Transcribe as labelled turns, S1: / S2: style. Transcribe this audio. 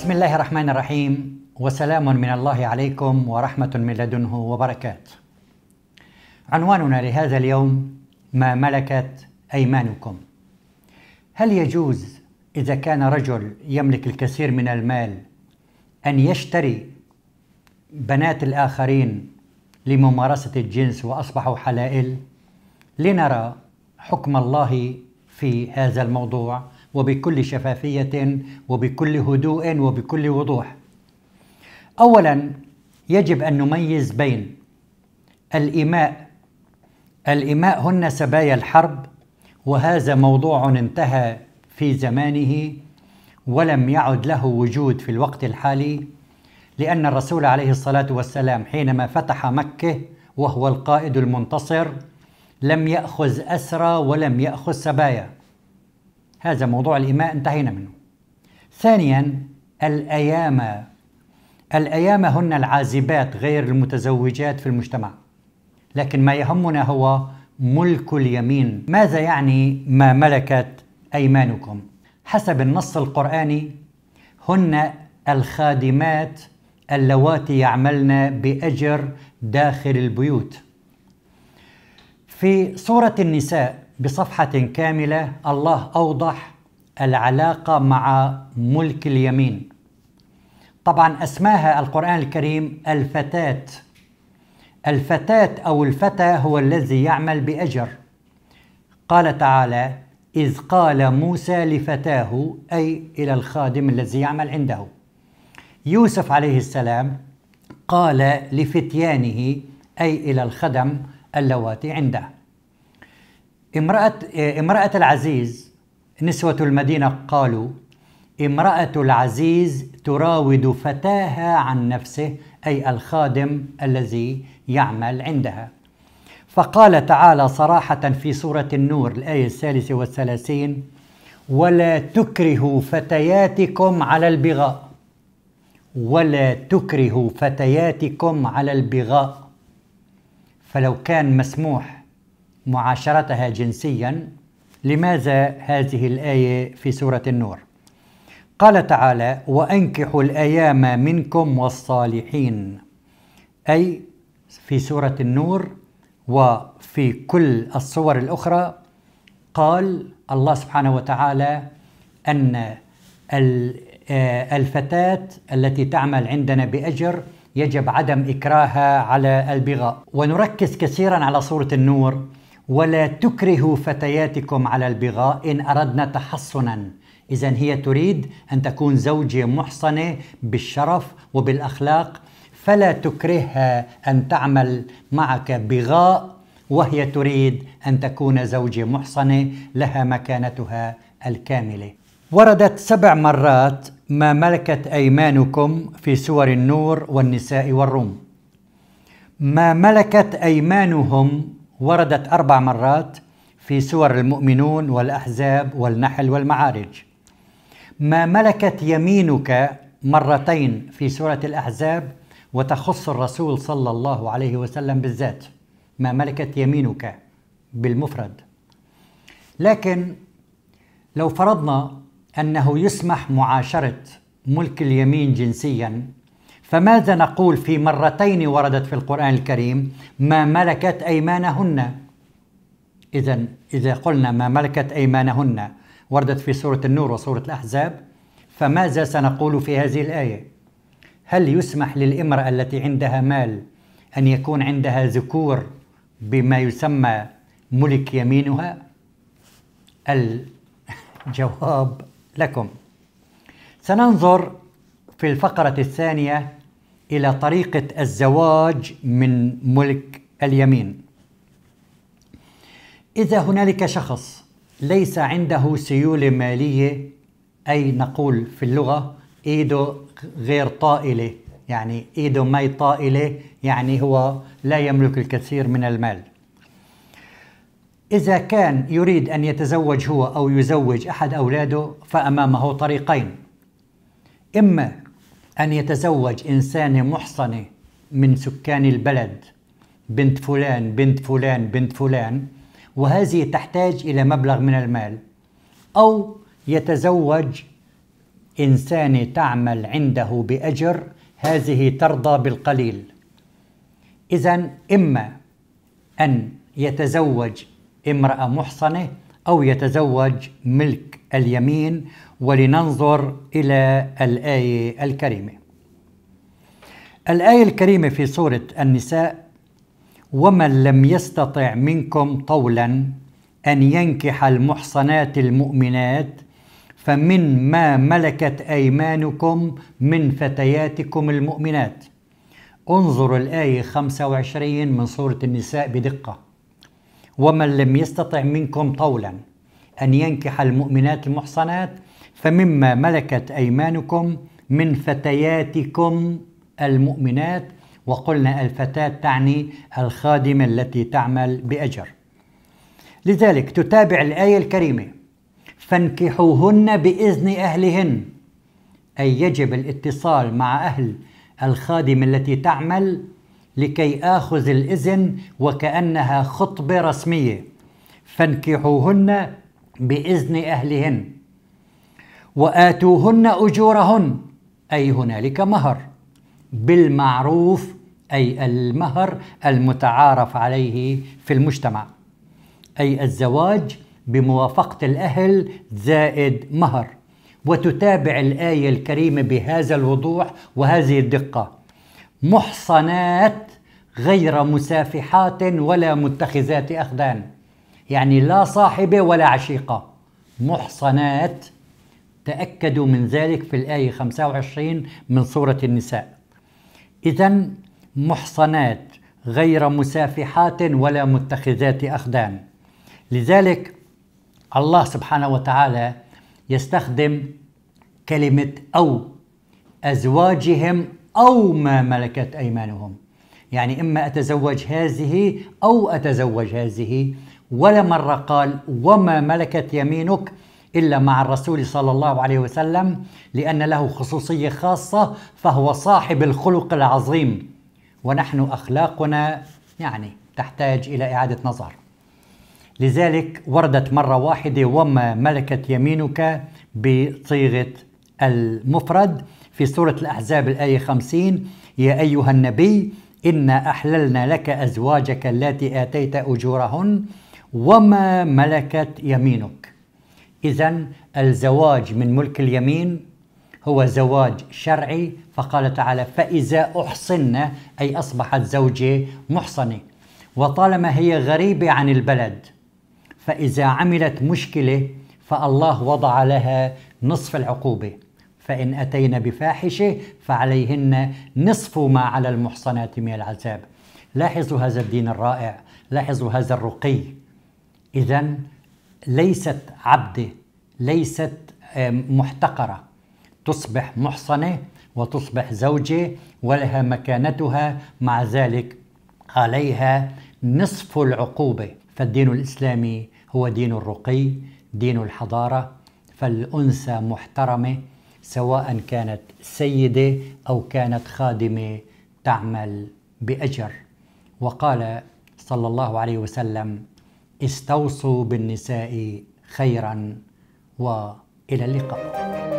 S1: بسم الله الرحمن الرحيم وسلام من الله عليكم ورحمة من لدنه وبركاته. عنواننا لهذا اليوم ما ملكت أيمانكم. هل يجوز إذا كان رجل يملك الكثير من المال أن يشتري بنات الآخرين لممارسة الجنس وأصبحوا حلائل؟ لنرى حكم الله في هذا الموضوع وبكل شفافيه وبكل هدوء وبكل وضوح. اولا يجب ان نميز بين الإماء الإماء هن سبايا الحرب وهذا موضوع انتهى في زمانه ولم يعد له وجود في الوقت الحالي لأن الرسول عليه الصلاة والسلام حينما فتح مكة وهو القائد المنتصر لم يأخذ أسرى ولم يأخذ سبايا هذا موضوع الإيماء انتهينا منه ثانيا الأيام الأيام هن العازبات غير المتزوجات في المجتمع لكن ما يهمنا هو ملك اليمين ماذا يعني ما ملكت أيمانكم حسب النص القرآني هن الخادمات اللواتي يعملن بأجر داخل البيوت في سورة النساء بصفحة كاملة الله أوضح العلاقة مع ملك اليمين طبعا أسماها القرآن الكريم الفتاة الفتاة أو الفتى هو الذي يعمل بأجر قال تعالى إذ قال موسى لفتاه أي إلى الخادم الذي يعمل عنده يوسف عليه السلام قال لفتيانه أي إلى الخدم اللواتي عنده امرأة امرأة العزيز نسوة المدينة قالوا امرأة العزيز تراود فتاها عن نفسه أي الخادم الذي يعمل عندها فقال تعالى صراحة في سورة النور الآية الثالثة والثلاثين ولا تكرهوا فتياتكم على البغاء ولا تكرهوا فتياتكم على البغاء فلو كان مسموح معاشرتها جنسيا لماذا هذه الآية في سورة النور؟ قال تعالى: وأنكحوا الأيام منكم والصالحين أي في سورة النور وفي كل الصور الأخرى قال الله سبحانه وتعالى أن آه، الفتاة التي تعمل عندنا بأجر يجب عدم إكراهها على البغاء ونركز كثيرا على صورة النور ولا تكرهوا فتياتكم على البغاء إن أردنا تحصنا إذا هي تريد أن تكون زوجة محصنة بالشرف وبالأخلاق فلا تكرهها أن تعمل معك بغاء وهي تريد أن تكون زوجة محصنة لها مكانتها الكاملة وردت سبع مرات ما ملكت أيمانكم في سور النور والنساء والروم ما ملكت أيمانهم وردت أربع مرات في سور المؤمنون والأحزاب والنحل والمعارج ما ملكت يمينك مرتين في سورة الأحزاب وتخص الرسول صلى الله عليه وسلم بالذات ما ملكت يمينك بالمفرد لكن لو فرضنا أنه يسمح معاشرة ملك اليمين جنسيا فماذا نقول في مرتين وردت في القرآن الكريم ما ملكت أيمانهن إذا إذا قلنا ما ملكت أيمانهن وردت في سورة النور وسورة الأحزاب فماذا سنقول في هذه الآية هل يسمح للامرأة التي عندها مال أن يكون عندها ذكور بما يسمى ملك يمينها الجواب لكم سننظر في الفقرة الثانية إلى طريقة الزواج من ملك اليمين إذا هنالك شخص ليس عنده سيولة مالية أي نقول في اللغة إيده غير طائلة يعني إيده ماي طائلة يعني هو لا يملك الكثير من المال إذا كان يريد أن يتزوج هو أو يزوج أحد أولاده فأمامه طريقين إما أن يتزوج إنسانة محصنة من سكان البلد بنت فلان بنت فلان بنت فلان وهذه تحتاج إلى مبلغ من المال أو يتزوج إنسانة تعمل عنده بأجر هذه ترضى بالقليل إذا إما أن يتزوج امرأة محصنة أو يتزوج ملك اليمين ولننظر إلى الآية الكريمة. الآية الكريمة في سورة النساء: "ومن لم يستطع منكم طولا أن ينكح المحصنات المؤمنات فمن ما ملكت أيمانكم من فتياتكم المؤمنات" انظروا الآية 25 من سورة النساء بدقة ومن لم يستطع منكم طولا أن ينكح المؤمنات المحصنات فمما ملكت أيمانكم من فتياتكم المؤمنات وقلنا الفتاة تعني الخادمة التي تعمل بأجر لذلك تتابع الآية الكريمة فانكحوهن بإذن أهلهن أي يجب الاتصال مع أهل الخادمة التي تعمل لكي آخذ الإذن وكأنها خطبة رسمية فانكحوهن بإذن أهلهن واتوهن اجورهن اي هنالك مهر بالمعروف اي المهر المتعارف عليه في المجتمع اي الزواج بموافقه الاهل زائد مهر وتتابع الايه الكريمه بهذا الوضوح وهذه الدقه محصنات غير مسافحات ولا متخذات اخدان يعني لا صاحبه ولا عشيقه محصنات تأكدوا من ذلك في الآية 25 من سورة النساء إذا محصنات غير مسافحات ولا متخذات أخدان لذلك الله سبحانه وتعالى يستخدم كلمة أو أزواجهم أو ما ملكت أيمانهم يعني إما أتزوج هذه أو أتزوج هذه ولا مرة قال وما ملكت يمينك إلا مع الرسول صلى الله عليه وسلم لأن له خصوصية خاصة فهو صاحب الخلق العظيم ونحن أخلاقنا يعني تحتاج إلى إعادة نظر لذلك وردت مرة واحدة وما ملكت يمينك بصيغة المفرد في سورة الأحزاب الآية 50 يا أيها النبي إنا أحللنا لك أزواجك التي آتيت أجورهن وما ملكت يمينك إذا الزواج من ملك اليمين هو زواج شرعي فقال تعالى فإذا أحصن أي أصبحت زوجة محصنة وطالما هي غريبة عن البلد فإذا عملت مشكلة فالله وضع لها نصف العقوبة فإن أتينا بفاحشة فعليهن نصف ما على المحصنات من العذاب لاحظوا هذا الدين الرائع لاحظوا هذا الرقي إذا ليست عبده ليست آه، محتقره تصبح محصنه وتصبح زوجه ولها مكانتها مع ذلك عليها نصف العقوبه فالدين الاسلامي هو دين الرقي دين الحضاره فالانثى محترمه سواء كانت سيده او كانت خادمه تعمل باجر وقال صلى الله عليه وسلم استوصوا بالنساء خيرا والى اللقاء